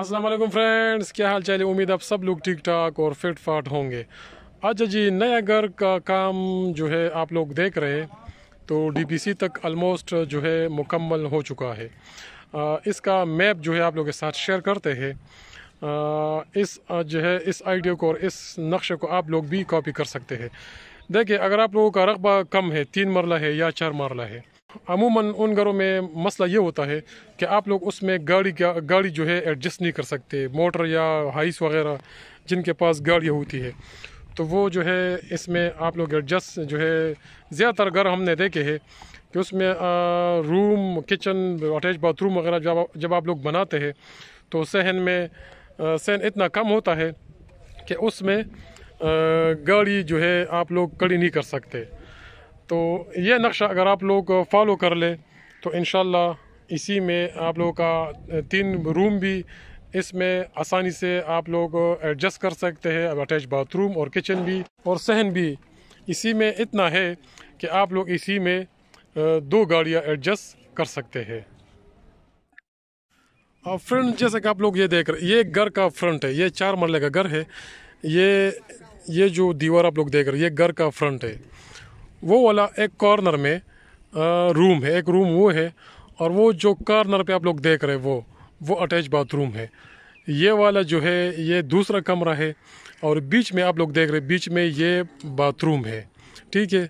अस्सलाम वालेकुम फ्रेंड्स क्या हाल चाल है उम्मीद आप सब लोग ठीक ठाक और फिट फाट होंगे अच्छा जी नया घर का काम जो है आप लोग देख रहे हैं तो डीपीसी तक ऑलमोस्ट जो है मुकम्मल हो चुका है इसका मैप जो है आप लोग के साथ शेयर करते हैं इस जो है इस आइडिया को और इस नक्शे को आप लोग भी कॉपी कर सकते हैं देखिए अगर आप लोगों का रकबा कम है तीन मरला है या चार मरला है अमूमन उन घरों में मसला ये होता है कि आप लोग उसमें गाड़ी का गाड़ी जो है एडजस्ट नहीं कर सकते मोटर या हाइस वगैरह जिनके पास गाड़ियाँ होती है तो वो जो है इसमें आप लोग एडजस्ट जो है ज़्यादातर घर हमने देखे है कि उसमें आ, रूम किचन अटैच बाथरूम वगैरह जब जब आप लोग बनाते हैं तो सहन में सहन इतना कम होता है कि उसमें गाड़ी जो है आप लोग कड़ी नहीं कर सकते तो ये नक्शा अगर आप लोग फॉलो कर ले तो इन इसी में आप लोगों का तीन रूम भी इसमें आसानी से आप लोग एडजस्ट कर सकते हैं अब अटैच बाथरूम और किचन भी और सहन भी इसी में इतना है कि आप लोग इसी में दो गाड़ियाँ एडजस्ट कर सकते हैं और फ्रंट जैसा कि आप लोग ये देख रहे ये घर का फ्रंट है ये चार मरले का घर है ये ये जो दीवार आप लोग देख रहे ये घर का फ्रंट है वो वाला एक कॉर्नर में रूम है एक रूम वो है और वो जो कॉर्नर पे आप लोग देख रहे हैं वो वो अटैच बाथरूम है ये वाला जो है ये दूसरा कमरा है और बीच में आप लोग देख रहे हैं बीच में ये बाथरूम है ठीक है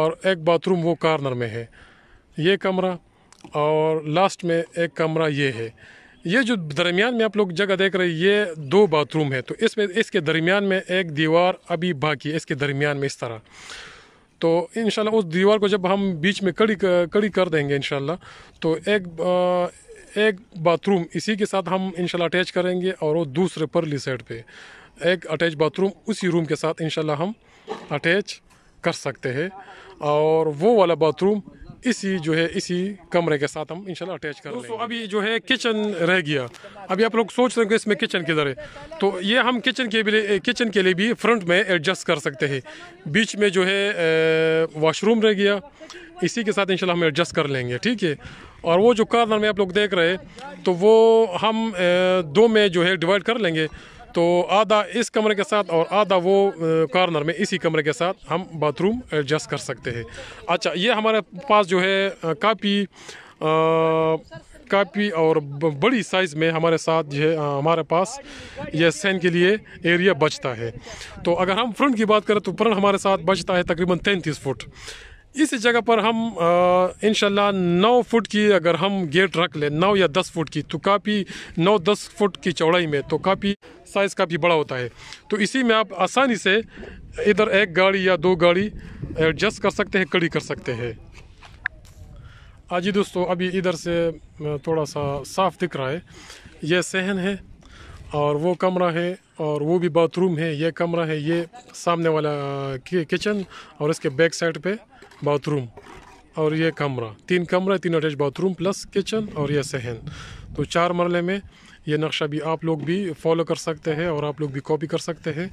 और एक बाथरूम वो कॉर्नर में है ये कमरा और लास्ट में एक कमरा ये है ये जो दरमियान में आप लोग जगह देख रहे हैं ये दो बाथरूम है तो इसमें इसके दरमियान में एक दीवार अभी बाकी है इसके दरमियान में इस तरह तो इन उस दीवार को जब हम बीच में कड़ी कड़ी कर देंगे इन तो एक एक बाथरूम इसी के साथ हम इन अटैच करेंगे और वो दूसरे परली साइड पे एक अटैच बाथरूम उसी रूम के साथ इन हम अटैच कर सकते हैं और वो वाला बाथरूम इसी जो है इसी कमरे के साथ हम इंशाल्लाह अटैच कर दोस्तों अभी जो है किचन रह गया अभी आप लोग सोच रहे हो इसमें किचन किधर है तो ये हम किचन के लिए किचन के लिए भी फ्रंट में एडजस्ट कर सकते हैं बीच में जो है वॉशरूम रह गया इसी के साथ इंशाल्लाह हम एडजस्ट कर लेंगे ठीक है और वो जो कार्नर में आप लोग देख रहे हैं तो वो हम दो में जो है डिवाइड कर लेंगे तो आधा इस कमरे के साथ और आधा वो कॉर्नर में इसी कमरे के साथ हम बाथरूम एडजस्ट कर सकते हैं अच्छा ये हमारे पास जो है काफ़ी काफ़ी और बड़ी साइज़ में हमारे साथ है हमारे पास यह सैन के लिए एरिया बचता है तो अगर हम फ्रंट की बात करें तो फ्रंट हमारे साथ बचता है तकरीबन तैंतीस फुट इस जगह पर हम इन नौ फुट की अगर हम गेट रख लें नौ या दस फुट की तो काफ़ी नौ दस फुट की चौड़ाई में तो काफ़ी साइज़ काफ़ी बड़ा होता है तो इसी में आप आसानी से इधर एक गाड़ी या दो गाड़ी एडजस्ट कर सकते हैं कड़ी कर सकते हैं आज ही दोस्तों अभी इधर से थोड़ा सा साफ दिख रहा है यह सहन है और वो कमरा है और वो भी बाथरूम है यह कमरा है ये सामने वाला किचन और इसके बैक साइड पे बाथरूम और ये कमरा तीन कमरा तीन अटैच बाथरूम प्लस किचन और ये सहन तो चार मरले में ये नक्शा भी आप लोग भी फॉलो कर सकते हैं और आप लोग भी कॉपी कर सकते हैं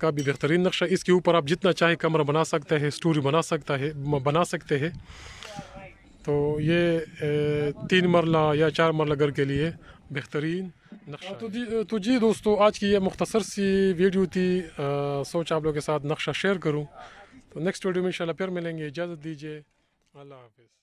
का भी बेहतरीन नक्शा इसके ऊपर आप जितना चाहे कमरा बना सकते हैं स्टोरी बना सकता है बना सकते हैं तो ये ए, तीन मरला या चार मरला घर के लिए बेहतरीन नक्शा तो जी तो जी दोस्तों आज की ये मुख्तसर सी वीडियो थी आ, सोच आप लोग के साथ नक्शा शेयर करूँ नेक्स्ट वीडियो में इंशाल्लाह फिर मिलेंगे इजाज़त दीजिए अल्लाह हाफिज़